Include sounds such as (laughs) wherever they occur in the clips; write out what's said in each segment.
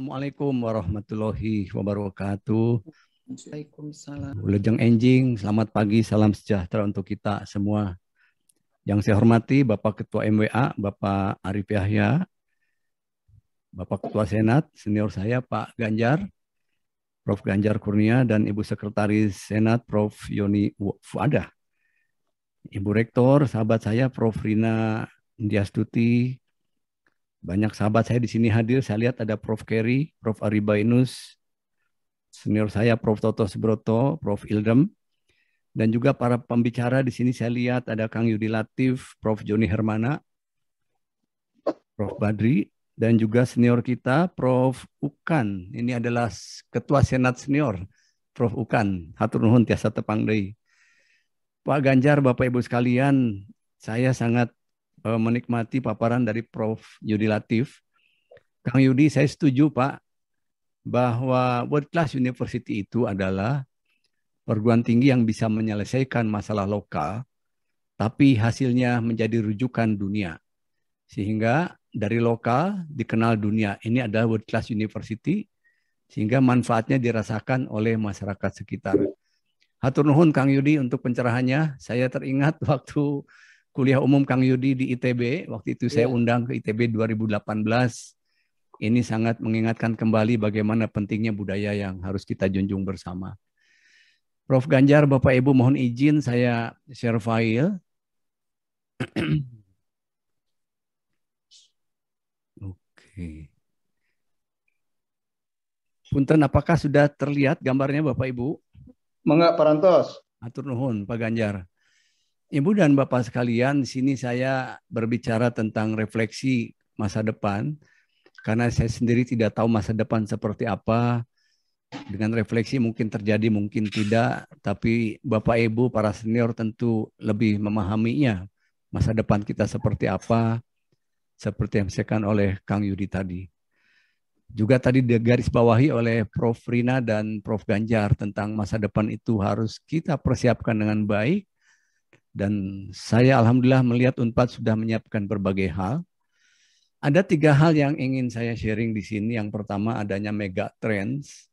Assalamualaikum warahmatullahi wabarakatuh. Waalaikumsalam. Lejeng Enjing, selamat pagi, salam sejahtera untuk kita semua. Yang saya hormati Bapak Ketua MWA, Bapak Arif Yahya, Bapak Ketua Senat, senior saya Pak Ganjar, Prof. Ganjar Kurnia, dan Ibu Sekretaris Senat Prof. Yoni Fuada. Ibu Rektor, sahabat saya Prof. Rina Ndiastuti, banyak sahabat saya di sini hadir. Saya lihat ada Prof. Kerry, Prof. Aribainus, senior saya Prof. Toto sebroto Prof. Ildem, dan juga para pembicara di sini saya lihat ada Kang Yudi Latif, Prof. Joni Hermana, Prof. Badri, dan juga senior kita Prof. Ukan. Ini adalah Ketua Senat Senior Prof. Ukan. Hatur nuhun tiasa tepang Pak Ganjar, Bapak Ibu sekalian, saya sangat Eh, menikmati paparan dari Prof. Yudi Latif. Kang Yudi, saya setuju Pak bahwa world class university itu adalah perguruan tinggi yang bisa menyelesaikan masalah lokal, tapi hasilnya menjadi rujukan dunia. Sehingga dari lokal dikenal dunia. Ini adalah world class university, sehingga manfaatnya dirasakan oleh masyarakat sekitar. Hatur nuhun Kang Yudi untuk pencerahannya. Saya teringat (laughs) waktu kuliah umum Kang Yudi di ITB. Waktu itu saya iya. undang ke ITB 2018. Ini sangat mengingatkan kembali bagaimana pentingnya budaya yang harus kita junjung bersama. Prof. Ganjar, Bapak Ibu mohon izin saya share file. (clears throat) Oke. Punten, apakah sudah terlihat gambarnya Bapak Ibu? Mengapa Parantos. Atur nuhun, Pak Ganjar. Ibu dan Bapak sekalian, di sini saya berbicara tentang refleksi masa depan karena saya sendiri tidak tahu masa depan seperti apa. Dengan refleksi mungkin terjadi, mungkin tidak, tapi Bapak Ibu para senior tentu lebih memahaminya. Masa depan kita seperti apa? Seperti yang disampaikan oleh Kang Yudi tadi. Juga tadi garis bawahi oleh Prof Rina dan Prof Ganjar tentang masa depan itu harus kita persiapkan dengan baik dan saya alhamdulillah melihat Unpad sudah menyiapkan berbagai hal. Ada tiga hal yang ingin saya sharing di sini. Yang pertama adanya mega trends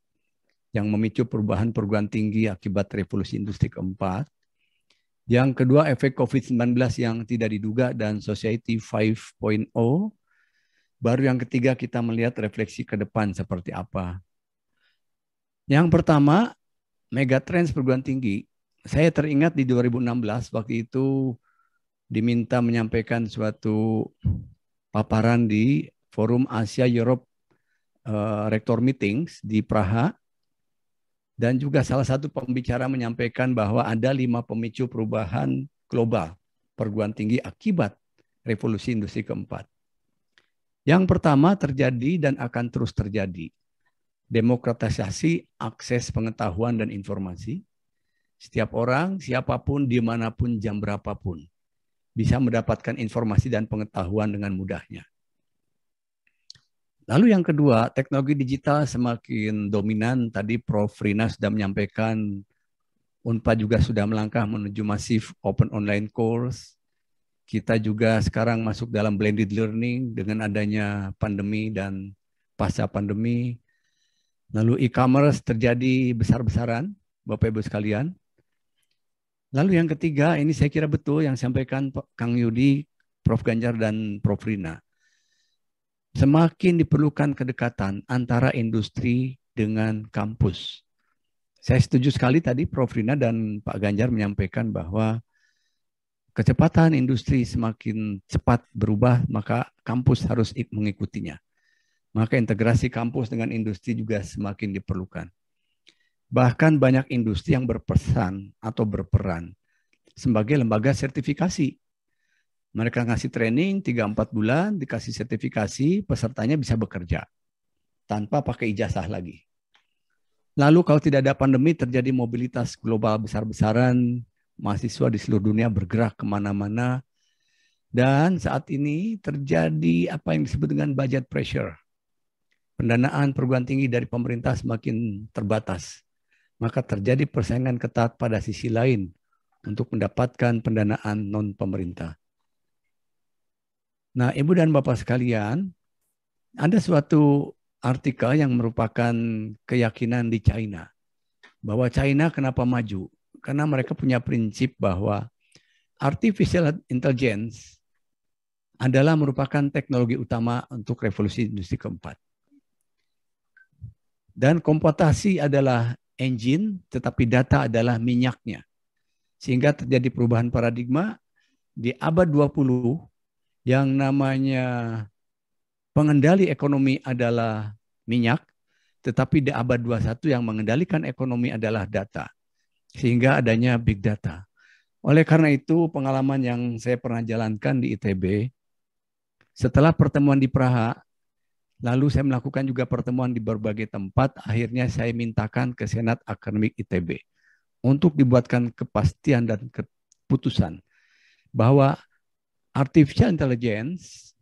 yang memicu perubahan perguruan tinggi akibat revolusi industri keempat. Yang kedua efek COVID-19 yang tidak diduga dan Society 5.0. Baru yang ketiga kita melihat refleksi ke depan seperti apa. Yang pertama, megatrends perguruan tinggi saya teringat di 2016 waktu itu diminta menyampaikan suatu paparan di forum Asia Europe uh, Rektor Meetings di Praha dan juga salah satu pembicara menyampaikan bahwa ada lima pemicu perubahan global perguruan tinggi akibat revolusi industri keempat. Yang pertama terjadi dan akan terus terjadi demokratisasi akses pengetahuan dan informasi. Setiap orang, siapapun, dimanapun, jam berapapun bisa mendapatkan informasi dan pengetahuan dengan mudahnya. Lalu yang kedua, teknologi digital semakin dominan. Tadi Prof. Rina sudah menyampaikan, UNPA juga sudah melangkah menuju masif open online course. Kita juga sekarang masuk dalam blended learning dengan adanya pandemi dan pasca pandemi. Lalu e-commerce terjadi besar-besaran, Bapak-Ibu sekalian. Lalu yang ketiga, ini saya kira betul yang sampaikan Kang Yudi, Prof. Ganjar, dan Prof. Rina. Semakin diperlukan kedekatan antara industri dengan kampus. Saya setuju sekali tadi Prof. Rina dan Pak Ganjar menyampaikan bahwa kecepatan industri semakin cepat berubah, maka kampus harus mengikutinya. Maka integrasi kampus dengan industri juga semakin diperlukan. Bahkan banyak industri yang berpesan atau berperan sebagai lembaga sertifikasi. Mereka ngasih training 3-4 bulan, dikasih sertifikasi, pesertanya bisa bekerja tanpa pakai ijazah lagi. Lalu kalau tidak ada pandemi terjadi mobilitas global besar-besaran, mahasiswa di seluruh dunia bergerak kemana-mana, dan saat ini terjadi apa yang disebut dengan budget pressure. Pendanaan perguruan tinggi dari pemerintah semakin terbatas maka terjadi persaingan ketat pada sisi lain untuk mendapatkan pendanaan non pemerintah. Nah, Ibu dan Bapak sekalian, ada suatu artikel yang merupakan keyakinan di China bahwa China kenapa maju? Karena mereka punya prinsip bahwa artificial intelligence adalah merupakan teknologi utama untuk revolusi industri keempat. Dan komputasi adalah engine, tetapi data adalah minyaknya. Sehingga terjadi perubahan paradigma di abad 20 yang namanya pengendali ekonomi adalah minyak, tetapi di abad 21 yang mengendalikan ekonomi adalah data. Sehingga adanya big data. Oleh karena itu, pengalaman yang saya pernah jalankan di ITB, setelah pertemuan di Praha, Lalu saya melakukan juga pertemuan di berbagai tempat. Akhirnya saya mintakan ke Senat Akademik ITB untuk dibuatkan kepastian dan keputusan bahwa artificial intelligence,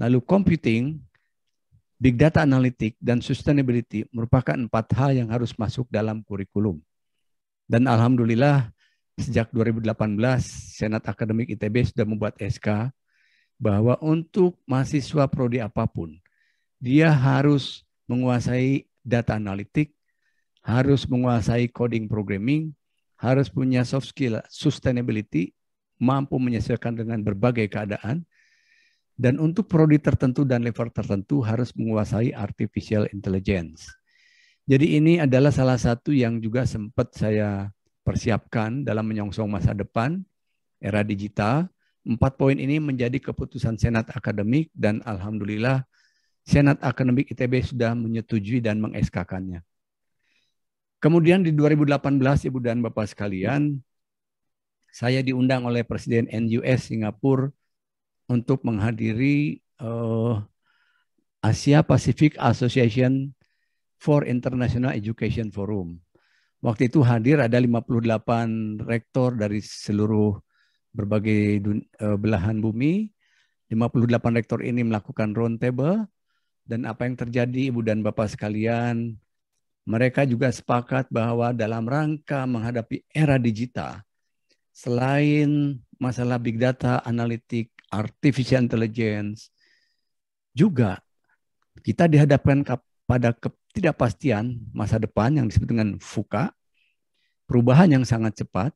lalu computing, big data analytic, dan sustainability merupakan empat hal yang harus masuk dalam kurikulum. Dan alhamdulillah sejak 2018 Senat Akademik ITB sudah membuat SK bahwa untuk mahasiswa prodi apapun dia harus menguasai data analitik, harus menguasai coding programming, harus punya soft skill sustainability, mampu menyesuaikan dengan berbagai keadaan, dan untuk prodi tertentu dan level tertentu harus menguasai artificial intelligence. Jadi ini adalah salah satu yang juga sempat saya persiapkan dalam menyongsong masa depan era digital. Empat poin ini menjadi keputusan Senat Akademik dan Alhamdulillah Senat Akademik ITB sudah menyetujui dan mengeskakannya. Kemudian di 2018 Ibu dan Bapak sekalian, saya diundang oleh Presiden NUS Singapura untuk menghadiri uh, Asia Pacific Association for International Education Forum. Waktu itu hadir ada 58 rektor dari seluruh berbagai eh, belahan bumi. 58 rektor ini melakukan roundtable dan apa yang terjadi Ibu dan Bapak sekalian, mereka juga sepakat bahwa dalam rangka menghadapi era digital, selain masalah big data, analitik, artificial intelligence, juga kita dihadapkan pada ketidakpastian masa depan yang disebut dengan fuka, perubahan yang sangat cepat,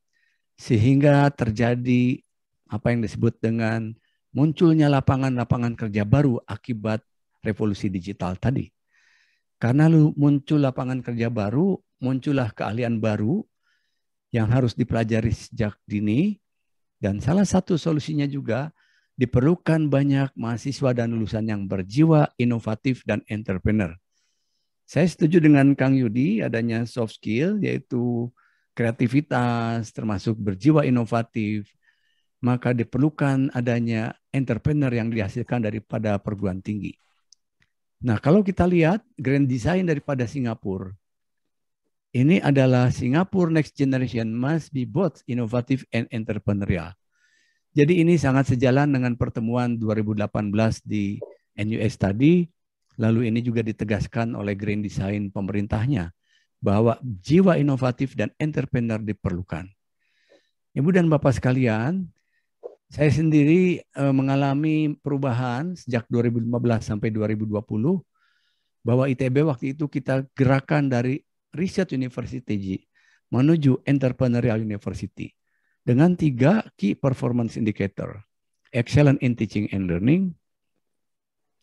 sehingga terjadi apa yang disebut dengan munculnya lapangan-lapangan kerja baru akibat revolusi digital tadi. Karena lu muncul lapangan kerja baru, muncullah keahlian baru yang harus dipelajari sejak dini. Dan salah satu solusinya juga diperlukan banyak mahasiswa dan lulusan yang berjiwa inovatif dan entrepreneur. Saya setuju dengan Kang Yudi adanya soft skill yaitu kreativitas termasuk berjiwa inovatif. Maka diperlukan adanya entrepreneur yang dihasilkan daripada perguruan tinggi. Nah, kalau kita lihat grand design daripada Singapura, ini adalah Singapura Next Generation must be both innovative and entrepreneurial. Jadi ini sangat sejalan dengan pertemuan 2018 di NUS tadi, lalu ini juga ditegaskan oleh Grand Design pemerintahnya bahwa jiwa inovatif dan entrepreneur diperlukan. Ibu dan Bapak sekalian, saya sendiri eh, mengalami perubahan sejak 2015 sampai 2020 bahwa ITB waktu itu kita gerakan dari riset University menuju Entrepreneurial University dengan tiga key performance indicator. Excellent in teaching and learning,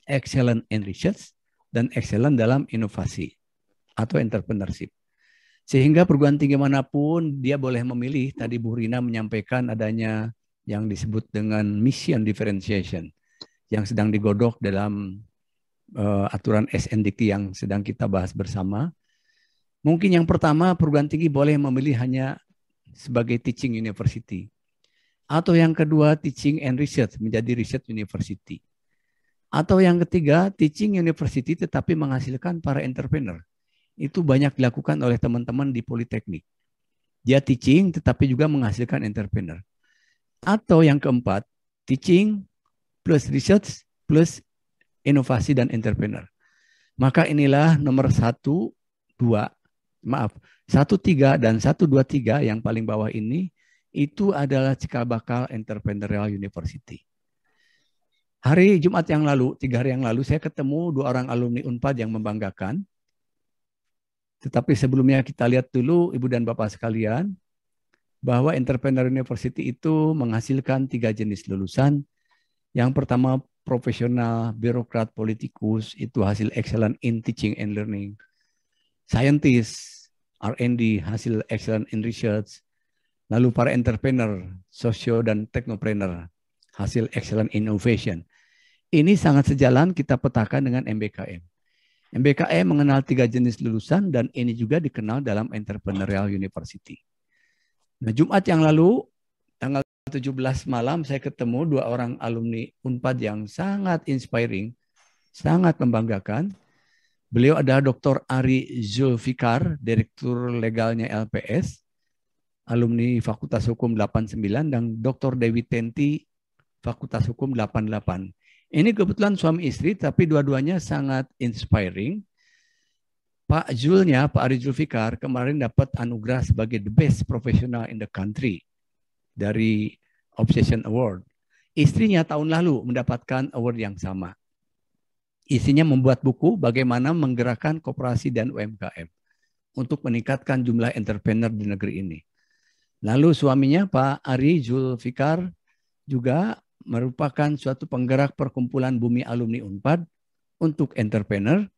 excellent in research, dan excellent dalam inovasi atau entrepreneurship. Sehingga perguruan tinggi manapun dia boleh memilih, tadi Bu Rina menyampaikan adanya yang disebut dengan mission differentiation yang sedang digodok dalam uh, aturan SNDK yang sedang kita bahas bersama. Mungkin yang pertama perguruan tinggi boleh memilih hanya sebagai teaching university. Atau yang kedua teaching and research menjadi research university. Atau yang ketiga teaching university tetapi menghasilkan para entrepreneur. Itu banyak dilakukan oleh teman-teman di Politeknik. Dia teaching tetapi juga menghasilkan entrepreneur. Atau yang keempat, teaching plus research plus inovasi dan entrepreneur. Maka inilah nomor satu, dua, maaf, satu tiga dan satu dua tiga yang paling bawah ini itu adalah cikal bakal entrepreneurial university. Hari Jumat yang lalu, tiga hari yang lalu, saya ketemu dua orang alumni UNPAD yang membanggakan. Tetapi sebelumnya kita lihat dulu Ibu dan Bapak sekalian, bahwa Entrepreneur University itu menghasilkan tiga jenis lulusan. Yang pertama profesional, birokrat, politikus, itu hasil excellent in teaching and learning. Scientist, R&D, hasil excellent in research. Lalu para entrepreneur, sosio dan teknopreneur, hasil excellent innovation. Ini sangat sejalan kita petakan dengan MBKM. MBKM mengenal tiga jenis lulusan dan ini juga dikenal dalam Entrepreneurial University. Nah, Jumat yang lalu tanggal 17 malam saya ketemu dua orang alumni Unpad yang sangat inspiring, sangat membanggakan. Beliau adalah Dr. Ari Zulfikar, Direktur Legalnya LPS, alumni Fakultas Hukum 89 dan Dr. Dewi Tenti, Fakultas Hukum 88. Ini kebetulan suami istri, tapi dua-duanya sangat inspiring. Pak Julnya, Pak Ari Julfikar kemarin dapat anugerah sebagai the best professional in the country dari Obsession Award. Istrinya tahun lalu mendapatkan award yang sama. Isinya membuat buku bagaimana menggerakkan koperasi dan UMKM untuk meningkatkan jumlah entrepreneur di negeri ini. Lalu suaminya Pak Ari Julfikar juga merupakan suatu penggerak perkumpulan bumi alumni UNPAD untuk entrepreneur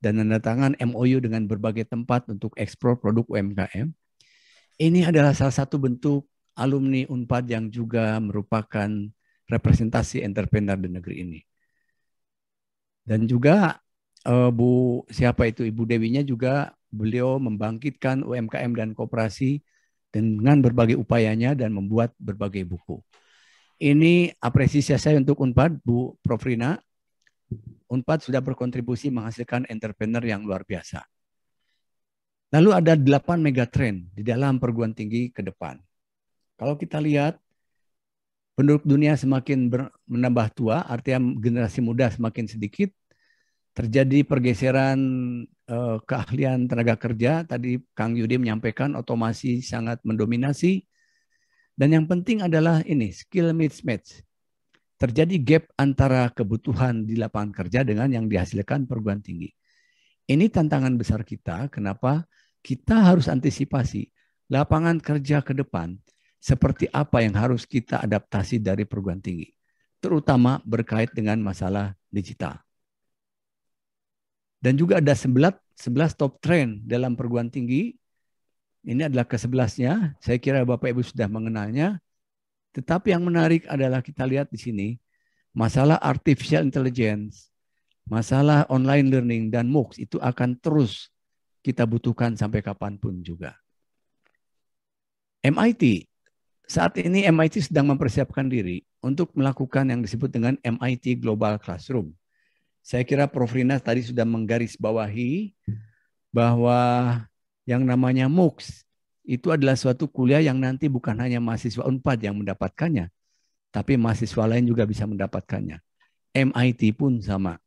dan tanda tangan MOU dengan berbagai tempat untuk ekspor produk UMKM. Ini adalah salah satu bentuk alumni UNPAD yang juga merupakan representasi entrepreneur di negeri ini. Dan juga uh, Bu siapa itu Ibu Dewinya juga beliau membangkitkan UMKM dan kooperasi dengan berbagai upayanya dan membuat berbagai buku. Ini apresiasi saya untuk Unpad Bu Profrina Unpad sudah berkontribusi menghasilkan entrepreneur yang luar biasa. Lalu ada 8 megatrend di dalam perguruan tinggi ke depan. Kalau kita lihat penduduk dunia semakin ber, menambah tua, artinya generasi muda semakin sedikit, terjadi pergeseran eh, keahlian tenaga kerja. Tadi Kang Yudi menyampaikan otomasi sangat mendominasi. Dan yang penting adalah ini, skill mismatch terjadi gap antara kebutuhan di lapangan kerja dengan yang dihasilkan perguruan tinggi. Ini tantangan besar kita, kenapa kita harus antisipasi lapangan kerja ke depan seperti apa yang harus kita adaptasi dari perguruan tinggi, terutama berkait dengan masalah digital. Dan juga ada 11, 11 top trend dalam perguruan tinggi. Ini adalah ke 11 Saya kira Bapak Ibu sudah mengenalnya tetapi yang menarik adalah kita lihat di sini masalah artificial intelligence, masalah online learning dan MOOCs itu akan terus kita butuhkan sampai kapanpun juga. MIT saat ini MIT sedang mempersiapkan diri untuk melakukan yang disebut dengan MIT Global Classroom. Saya kira Prof. Rina tadi sudah menggarisbawahi bahwa yang namanya MOOCs itu adalah suatu kuliah yang nanti bukan hanya mahasiswa UNPAD yang mendapatkannya, tapi mahasiswa lain juga bisa mendapatkannya. MIT pun sama.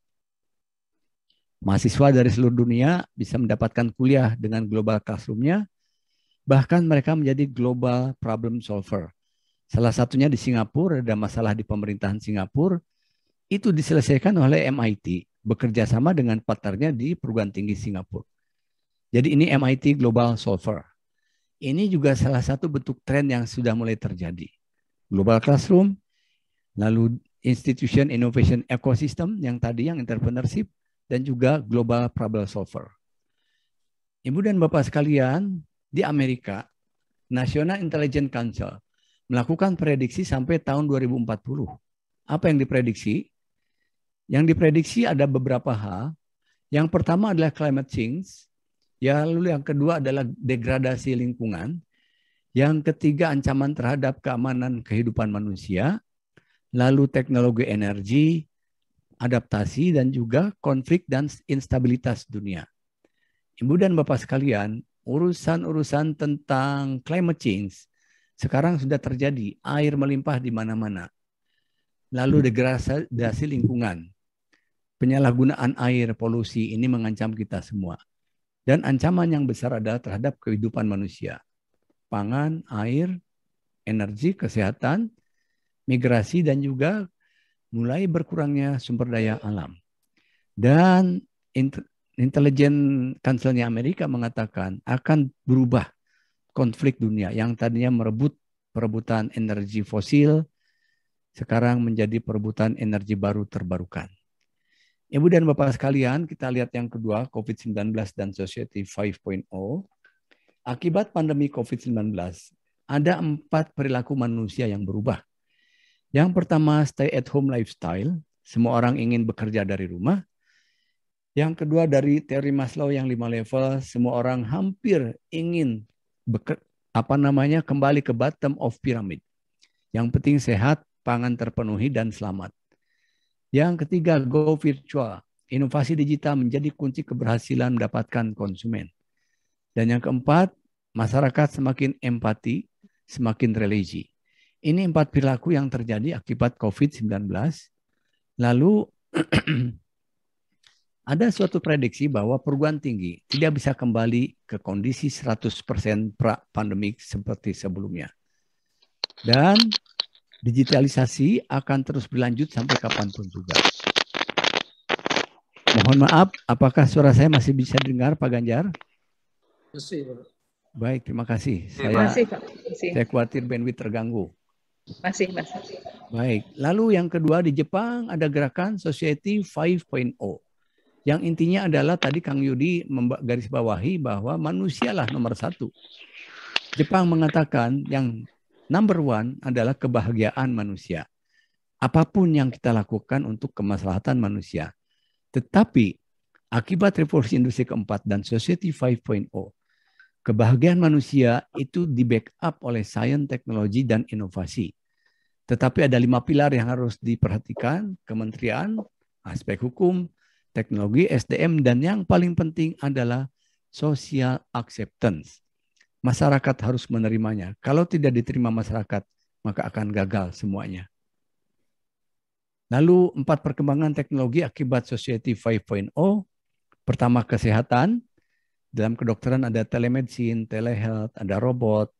Mahasiswa dari seluruh dunia bisa mendapatkan kuliah dengan global classroom-nya, bahkan mereka menjadi global problem solver. Salah satunya di Singapura, ada masalah di pemerintahan Singapura, itu diselesaikan oleh MIT, bekerja sama dengan partnernya di perguruan tinggi Singapura. Jadi ini MIT Global Solver. Ini juga salah satu bentuk tren yang sudah mulai terjadi. Global classroom, lalu institution innovation ecosystem yang tadi yang entrepreneurship dan juga global problem solver. Ibu dan Bapak sekalian, di Amerika, National Intelligence Council melakukan prediksi sampai tahun 2040. Apa yang diprediksi? Yang diprediksi ada beberapa hal. Yang pertama adalah climate change, Ya, lalu yang kedua adalah degradasi lingkungan. Yang ketiga ancaman terhadap keamanan kehidupan manusia. Lalu teknologi energi, adaptasi dan juga konflik dan instabilitas dunia. Ibu dan Bapak sekalian, urusan-urusan tentang climate change sekarang sudah terjadi, air melimpah di mana-mana. Lalu hmm. degradasi lingkungan, penyalahgunaan air, polusi ini mengancam kita semua. Dan ancaman yang besar adalah terhadap kehidupan manusia. Pangan, air, energi, kesehatan, migrasi, dan juga mulai berkurangnya sumber daya alam. Dan intelijen kanselnya Amerika mengatakan akan berubah konflik dunia yang tadinya merebut perebutan energi fosil sekarang menjadi perebutan energi baru terbarukan. Ibu ya dan Bapak sekalian, kita lihat yang kedua, COVID-19 dan Society 5.0. Akibat pandemi COVID-19, ada empat perilaku manusia yang berubah. Yang pertama, stay at home lifestyle. Semua orang ingin bekerja dari rumah. Yang kedua, dari teori Maslow yang lima level, semua orang hampir ingin beker, apa namanya kembali ke bottom of pyramid. Yang penting sehat, pangan terpenuhi, dan selamat. Yang ketiga, go virtual. Inovasi digital menjadi kunci keberhasilan mendapatkan konsumen. Dan yang keempat, masyarakat semakin empati, semakin religi. Ini empat perilaku yang terjadi akibat COVID-19. Lalu (clears throat) ada suatu prediksi bahwa perguruan tinggi tidak bisa kembali ke kondisi 100% pra-pandemik seperti sebelumnya. Dan digitalisasi akan terus berlanjut sampai kapanpun juga. Mohon maaf, apakah suara saya masih bisa dengar Pak Ganjar? Masih. Baik, terima kasih. Saya, masih, Pak. Masih. saya khawatir bandwidth terganggu. Masih, masih. Baik, lalu yang kedua di Jepang ada gerakan Society 5.0. Yang intinya adalah tadi Kang Yudi garis bawahi bahwa manusialah nomor satu. Jepang mengatakan yang Number one adalah kebahagiaan manusia. Apapun yang kita lakukan untuk kemaslahatan manusia. Tetapi akibat revolusi industri keempat dan society 5.0, kebahagiaan manusia itu di backup oleh sains, teknologi, dan inovasi. Tetapi ada lima pilar yang harus diperhatikan, kementerian, aspek hukum, teknologi, SDM, dan yang paling penting adalah social acceptance masyarakat harus menerimanya. Kalau tidak diterima masyarakat, maka akan gagal semuanya. Lalu empat perkembangan teknologi akibat Society 5.0. Pertama kesehatan. Dalam kedokteran ada telemedicine, telehealth, ada robot.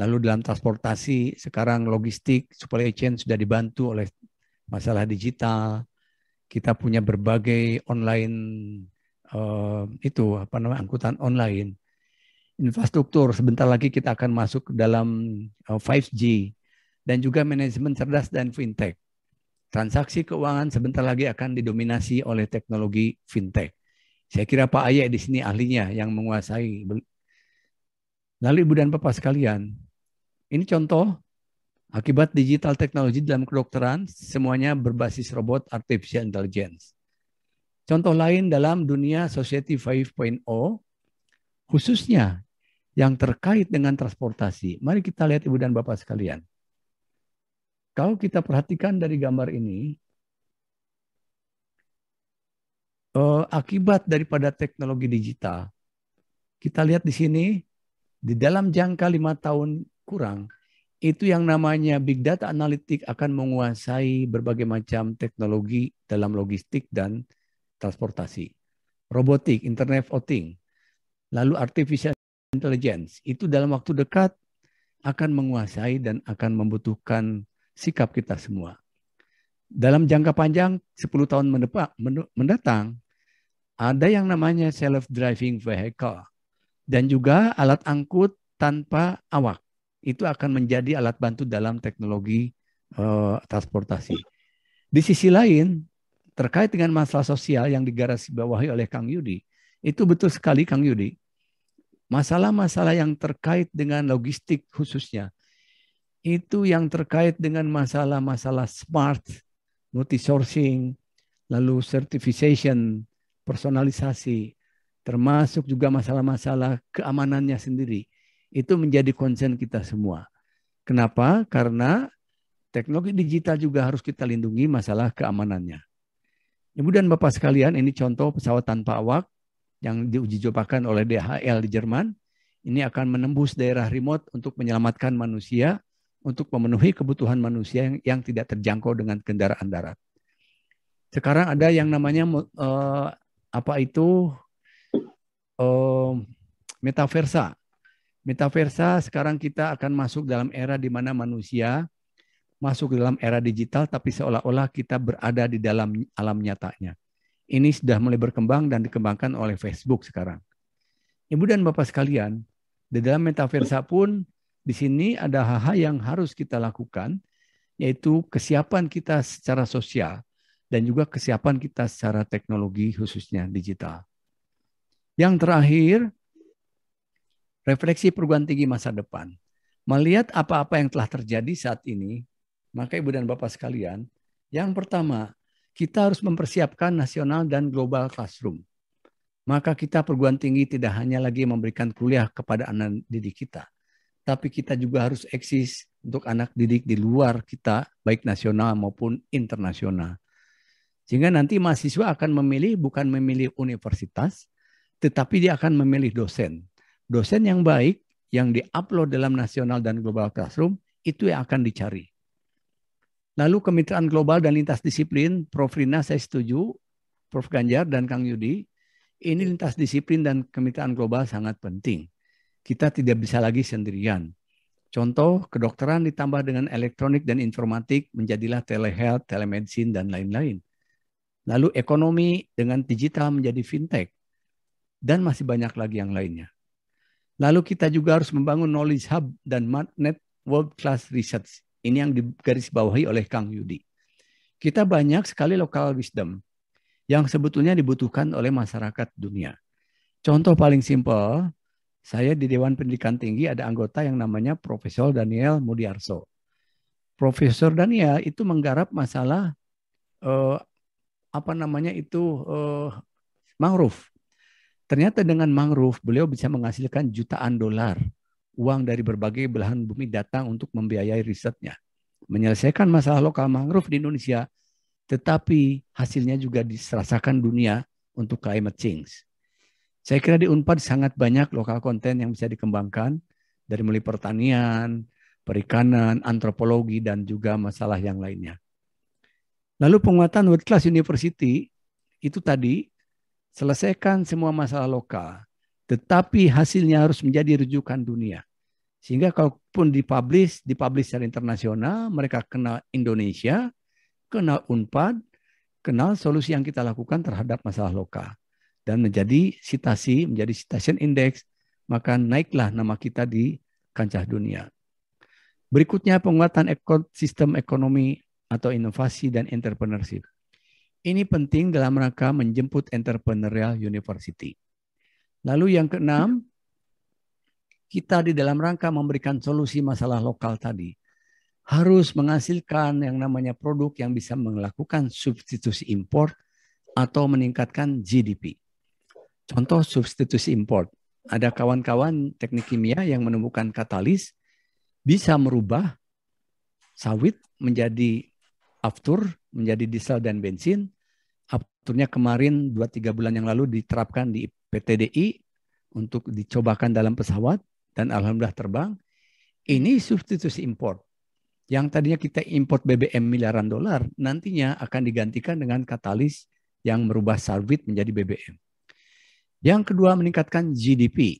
Lalu dalam transportasi sekarang logistik, supply chain sudah dibantu oleh masalah digital. Kita punya berbagai online uh, itu apa namanya angkutan online infrastruktur. Sebentar lagi kita akan masuk ke dalam 5G eh, dan juga manajemen cerdas dan fintech. Transaksi keuangan sebentar lagi akan didominasi oleh teknologi fintech. Saya kira Pak Ayek di sini ahlinya yang menguasai. Lalu Ibu dan Bapak sekalian, ini contoh akibat digital teknologi dalam kedokteran semuanya berbasis robot artificial intelligence. Contoh lain dalam dunia society 5.0 khususnya yang terkait dengan transportasi. Mari kita lihat Ibu dan Bapak sekalian. Kalau kita perhatikan dari gambar ini, eh, akibat daripada teknologi digital, kita lihat di sini, di dalam jangka lima tahun kurang, itu yang namanya big data analitik akan menguasai berbagai macam teknologi dalam logistik dan transportasi. Robotik, Internet of Things, lalu artificial intelligence itu dalam waktu dekat akan menguasai dan akan membutuhkan sikap kita semua. Dalam jangka panjang 10 tahun mendepak, mendatang ada yang namanya self driving vehicle dan juga alat angkut tanpa awak. Itu akan menjadi alat bantu dalam teknologi uh, transportasi. Di sisi lain terkait dengan masalah sosial yang digarasi digarisbawahi oleh Kang Yudi, itu betul sekali Kang Yudi masalah-masalah yang terkait dengan logistik khususnya itu yang terkait dengan masalah-masalah smart, multi sourcing lalu certification, personalisasi, termasuk juga masalah-masalah keamanannya sendiri. Itu menjadi concern kita semua. Kenapa? Karena teknologi digital juga harus kita lindungi masalah keamanannya. ibu dan Bapak sekalian, ini contoh pesawat tanpa awak yang diuji cobakan oleh DHL di Jerman ini akan menembus daerah remote untuk menyelamatkan manusia untuk memenuhi kebutuhan manusia yang, yang tidak terjangkau dengan kendaraan darat. Sekarang ada yang namanya uh, apa itu uh, metaversa. Metaversa sekarang kita akan masuk dalam era di mana manusia masuk dalam era digital tapi seolah-olah kita berada di dalam alam nyatanya. Ini sudah mulai berkembang dan dikembangkan oleh Facebook sekarang. Ibu dan Bapak sekalian, di dalam metaversa pun di sini ada hal-hal yang harus kita lakukan, yaitu kesiapan kita secara sosial dan juga kesiapan kita secara teknologi khususnya digital. Yang terakhir, refleksi perguruan tinggi masa depan. Melihat apa-apa yang telah terjadi saat ini, maka Ibu dan Bapak sekalian, yang pertama, kita harus mempersiapkan nasional dan global classroom. Maka kita perguruan tinggi tidak hanya lagi memberikan kuliah kepada anak didik kita, tapi kita juga harus eksis untuk anak didik di luar kita, baik nasional maupun internasional. Sehingga nanti mahasiswa akan memilih bukan memilih universitas, tetapi dia akan memilih dosen. Dosen yang baik yang di upload dalam nasional dan global classroom itu yang akan dicari. Lalu kemitraan global dan lintas disiplin, Prof. Rina saya setuju, Prof. Ganjar dan Kang Yudi, ini iya. lintas disiplin dan kemitraan global sangat penting. Kita tidak bisa lagi sendirian. Contoh, kedokteran ditambah dengan elektronik dan informatik menjadilah telehealth, telemedicine, dan lain-lain. Lalu ekonomi dengan digital menjadi fintech. Dan masih banyak lagi yang lainnya. Lalu kita juga harus membangun knowledge hub dan magnet world class research ini yang digarisbawahi oleh Kang Yudi. Kita banyak sekali lokal wisdom yang sebetulnya dibutuhkan oleh masyarakat dunia. Contoh paling simpel, saya di Dewan Pendidikan Tinggi ada anggota yang namanya Profesor Daniel Mudiarso. Profesor Daniel itu menggarap masalah eh, apa namanya itu eh, mangrove. Ternyata dengan mangrove beliau bisa menghasilkan jutaan dolar uang dari berbagai belahan bumi datang untuk membiayai risetnya. Menyelesaikan masalah lokal mangrove di Indonesia, tetapi hasilnya juga diserasakan dunia untuk climate change. Saya kira di UNPAD sangat banyak lokal konten yang bisa dikembangkan dari mulai pertanian, perikanan, antropologi, dan juga masalah yang lainnya. Lalu penguatan world class university itu tadi selesaikan semua masalah lokal, tetapi hasilnya harus menjadi rujukan dunia. Sehingga kalaupun dipublish, dipublish secara internasional, mereka kenal Indonesia, kenal UNPAD, kenal solusi yang kita lakukan terhadap masalah lokal. Dan menjadi citasi, menjadi citation index, maka naiklah nama kita di kancah dunia. Berikutnya penguatan ekosistem ekonomi atau inovasi dan entrepreneurship. Ini penting dalam rangka menjemput entrepreneurial university. Lalu yang keenam, kita di dalam rangka memberikan solusi masalah lokal tadi harus menghasilkan yang namanya produk yang bisa melakukan substitusi impor atau meningkatkan GDP. Contoh substitusi impor, Ada kawan-kawan teknik kimia yang menemukan katalis bisa merubah sawit menjadi aftur, menjadi diesel dan bensin. Afturnya kemarin 2-3 bulan yang lalu diterapkan di PTDI untuk dicobakan dalam pesawat dan alhamdulillah terbang. Ini substitusi import. Yang tadinya kita import BBM miliaran dolar, nantinya akan digantikan dengan katalis yang merubah sawit menjadi BBM. Yang kedua meningkatkan GDP.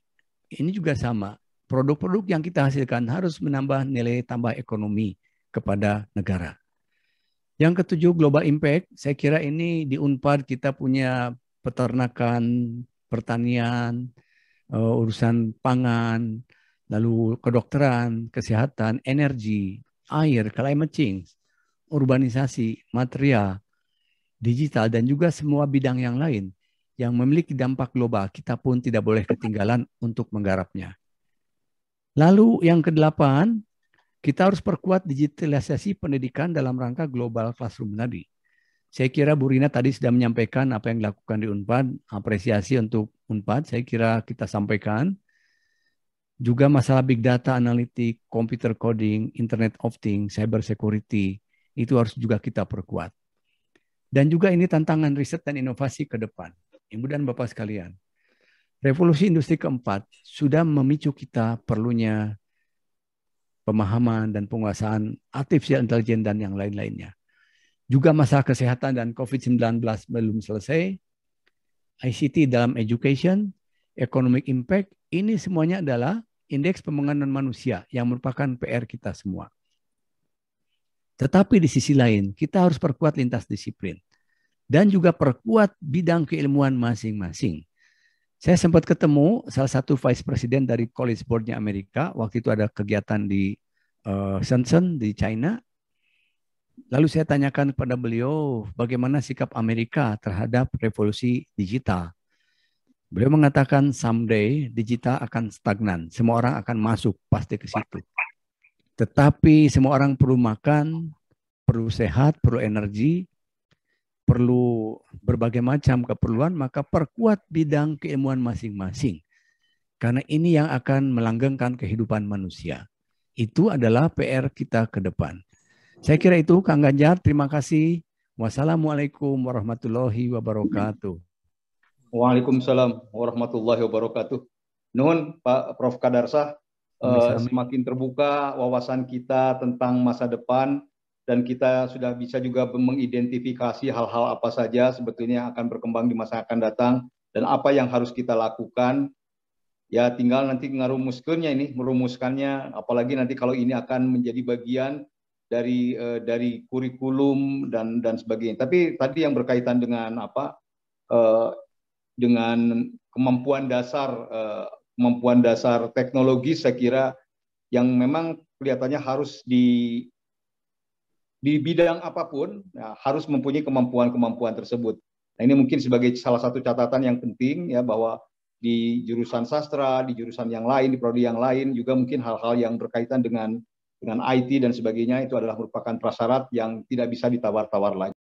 Ini juga sama. Produk-produk yang kita hasilkan harus menambah nilai tambah ekonomi kepada negara. Yang ketujuh global impact. Saya kira ini di Unpad kita punya peternakan, pertanian, uh, urusan pangan, lalu kedokteran, kesehatan, energi, air, climate change, urbanisasi, material, digital, dan juga semua bidang yang lain yang memiliki dampak global, kita pun tidak boleh ketinggalan untuk menggarapnya. Lalu yang kedelapan, kita harus perkuat digitalisasi pendidikan dalam rangka global classroom tadi. Saya kira Bu Rina tadi sudah menyampaikan apa yang dilakukan di UNPAD, apresiasi untuk Unpad saya kira kita sampaikan. Juga masalah big data analitik, computer coding, internet of things, cyber security itu harus juga kita perkuat. Dan juga ini tantangan riset dan inovasi ke depan. Ibu dan Bapak sekalian, revolusi industri keempat sudah memicu kita perlunya pemahaman dan penguasaan artificial intelligence dan yang lain-lainnya. Juga masalah kesehatan dan COVID-19 belum selesai, ICT dalam education, economic impact, ini semuanya adalah indeks pembangunan manusia yang merupakan PR kita semua. Tetapi di sisi lain, kita harus perkuat lintas disiplin dan juga perkuat bidang keilmuan masing-masing. Saya sempat ketemu salah satu vice president dari College Boardnya Amerika. Waktu itu ada kegiatan di uh, Shenzhen di China. Lalu saya tanyakan kepada beliau bagaimana sikap Amerika terhadap revolusi digital. Beliau mengatakan someday digital akan stagnan, semua orang akan masuk pasti ke situ. Tetapi semua orang perlu makan, perlu sehat, perlu energi, perlu berbagai macam keperluan, maka perkuat bidang keilmuan masing-masing. Karena ini yang akan melanggengkan kehidupan manusia. Itu adalah PR kita ke depan. Saya kira itu Kang Ganjar. Terima kasih. Wassalamualaikum warahmatullahi wabarakatuh. Waalaikumsalam warahmatullahi wabarakatuh. Nun Pak Prof Kadarsa, uh, semakin terbuka wawasan kita tentang masa depan dan kita sudah bisa juga mengidentifikasi hal-hal apa saja sebetulnya yang akan berkembang di masa akan datang dan apa yang harus kita lakukan. Ya tinggal nanti ngerumuskannya ini, merumuskannya apalagi nanti kalau ini akan menjadi bagian dari uh, dari kurikulum dan dan sebagainya. Tapi tadi yang berkaitan dengan apa uh, dengan kemampuan dasar uh, kemampuan dasar teknologi saya kira yang memang kelihatannya harus di di bidang apapun ya, harus mempunyai kemampuan-kemampuan tersebut. Nah ini mungkin sebagai salah satu catatan yang penting ya bahwa di jurusan sastra, di jurusan yang lain, di prodi yang lain juga mungkin hal-hal yang berkaitan dengan dengan IT dan sebagainya itu adalah merupakan prasyarat yang tidak bisa ditawar-tawar lagi.